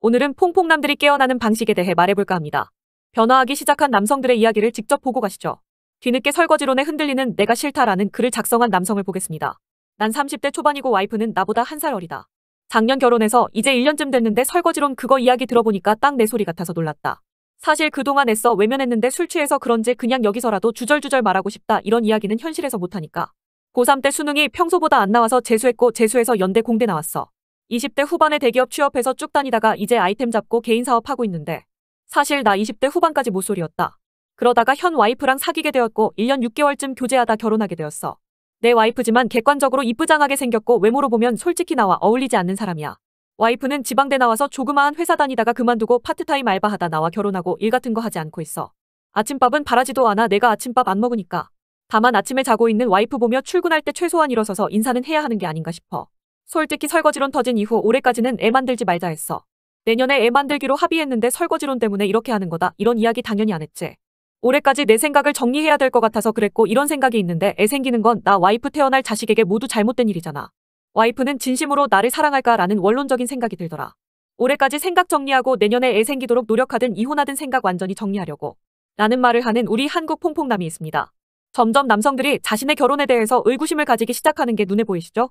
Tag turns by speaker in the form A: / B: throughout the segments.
A: 오늘은 퐁퐁남들이 깨어나는 방식에 대해 말해볼까 합니다. 변화하기 시작한 남성들의 이야기를 직접 보고 가시죠. 뒤늦게 설거지론에 흔들리는 내가 싫다라는 글을 작성한 남성을 보겠습니다. 난 30대 초반이고 와이프는 나보다 한 살 어리다. 작년 결혼해서 이제 1년쯤 됐는데 설거지론 그거 이야기 들어보니까 딱 내 소리 같아서 놀랐다. 사실 그동안 애써 외면했는데 술 취해서 그런지 그냥 여기서라도 주절주절 말하고 싶다 이런 이야기는 현실에서 못하니까. 고3 때 수능이 평소보다 안 나와서 재수했고 재수해서 연대 공대 나왔어. 20대 후반에 대기업 취업해서 쭉 다니다가 이제 아이템 잡고 개인 사업하고 있는데 사실 나 20대 후반까지 모쏠이었다. 그러다가 현 와이프랑 사귀게 되었고 1년 6개월쯤 교제하다 결혼하게 되었어. 내 와이프지만 객관적으로 이쁘장하게 생겼고 외모로 보면 솔직히 나와 어울리지 않는 사람이야. 와이프는 지방대 나와서 조그마한 회사 다니다가 그만두고 파트타임 알바하다 나와 결혼하고 일 같은 거 하지 않고 있어. 아침밥은 바라지도 않아 내가 아침밥 안 먹으니까. 다만 아침에 자고 있는 와이프 보며 출근할 때 최소한 일어서서 인사는 해야 하는 게 아닌가 싶어. 솔직히 설거지론 터진 이후 올해까지는 애 만들지 말자 했어. 내년에 애 만들기로 합의했는데 설거지론 때문에 이렇게 하는 거다. 이런 이야기 당연히 안 했지. 올해까지 내 생각을 정리해야 될 것 같아서 그랬고 이런 생각이 있는데 애 생기는 건 나 와이프 태어날 자식에게 모두 잘못된 일이잖아. 와이프는 진심으로 나를 사랑할까라는 원론적인 생각이 들더라. 올해까지 생각 정리하고 내년에 애 생기도록 노력하든 이혼하든 생각 완전히 정리하려고. 라는 말을 하는 우리 한국 퐁퐁남이 있습니다. 점점 남성들이 자신의 결혼에 대해서 의구심을 가지기 시작하는 게 눈에 보이시죠?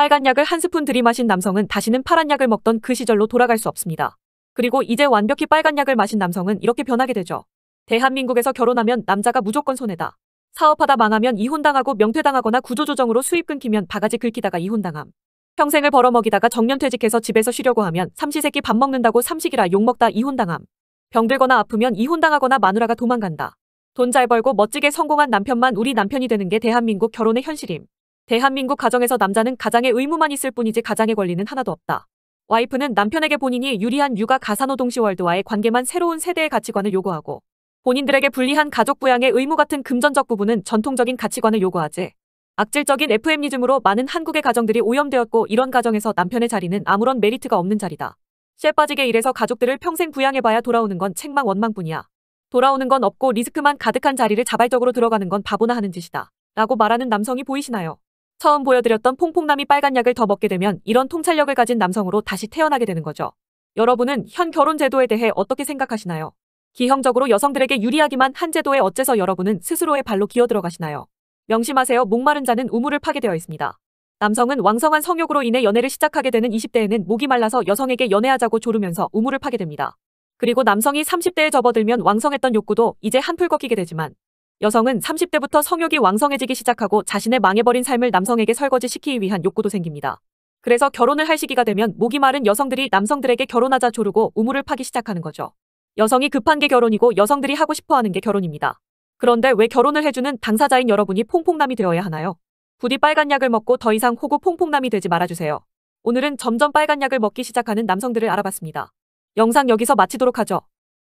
A: 빨간 약을 한 스푼 들이마신 남성은 다시는 파란 약을 먹던 그 시절로 돌아갈 수 없습니다. 그리고 이제 완벽히 빨간 약을 마신 남성은 이렇게 변하게 되죠. 대한민국에서 결혼하면 남자가 무조건 손해다. 사업하다 망하면 이혼당하고 명퇴당하거나 구조조정으로 수입 끊기면 바가지 긁히다가 이혼당함. 평생을 벌어먹이다가 정년퇴직해서 집에서 쉬려고 하면 삼시세끼 밥 먹는다고 삼식이라 욕먹다 이혼당함. 병들거나 아프면 이혼당하거나 마누라가 도망간다. 돈 잘 벌고 멋지게 성공한 남편만 우리 남편이 되는 게 대한민국 결혼의 현실임. 대한민국 가정에서 남자는 가장의 의무만 있을 뿐이지 가장의 권리는 하나도 없다. 와이프는 남편에게 본인이 유리한 육아 가사노동시 월드와의 관계만 새로운 세대의 가치관을 요구하고 본인들에게 불리한 가족 부양의 의무 같은 금전적 부분은 전통적인 가치관을 요구하지. 악질적인 FM리즘으로 많은 한국의 가정들이 오염되었고 이런 가정에서 남편의 자리는 아무런 메리트가 없는 자리다. 쇠 빠지게 일해서 가족들을 평생 부양해봐야 돌아오는 건 책망 원망뿐이야. 돌아오는 건 없고 리스크만 가득한 자리를 자발적으로 들어가는 건 바보나 하는 짓이다. 라고 말하는 남성이 보이시나요? 처음 보여드렸던 퐁퐁남이 빨간 약을 더 먹게 되면 이런 통찰력을 가진 남성으로 다시 태어나게 되는 거죠. 여러분은 현 결혼 제도에 대해 어떻게 생각하시나요? 기형적으로 여성들에게 유리하기만 한 제도에 어째서 여러분은 스스로의 발로 기어들어가시나요? 명심하세요. 목마른 자는 우물을 파게 되어 있습니다. 남성은 왕성한 성욕으로 인해 연애를 시작하게 되는 20대에는 목이 말라서 여성에게 연애하자고 조르면서 우물을 파게 됩니다. 그리고 남성이 30대에 접어들면 왕성했던 욕구도 이제 한풀 꺾이게 되지만 여성은 30대부터 성욕이 왕성해지기 시작하고 자신의 망해버린 삶을 남성에게 설거지시키기 위한 욕구도 생깁니다. 그래서 결혼을 할 시기가 되면 목이 마른 여성들이 남성들에게 결혼하자 조르고 우물을 파기 시작하는 거죠. 여성이 급한 게 결혼이고 여성들이 하고 싶어 하는 게 결혼입니다. 그런데 왜 결혼을 해주는 당사자인 여러분이 퐁퐁남이 되어야 하나요? 부디 빨간 약을 먹고 더 이상 호구 퐁퐁남이 되지 말아주세요. 오늘은 점점 빨간 약을 먹기 시작하는 남성들을 알아봤습니다. 영상 여기서 마치도록 하죠.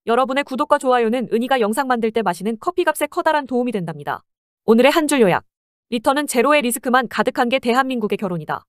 A: 여러분의 구독과 좋아요는 은희가 영상 만들 때 마시는 커피값에 커다란 도움이 된답니다. 오늘의 한 줄 요약. 리턴은 제로의 리스크만 가득한 게 대한민국의 결혼이다.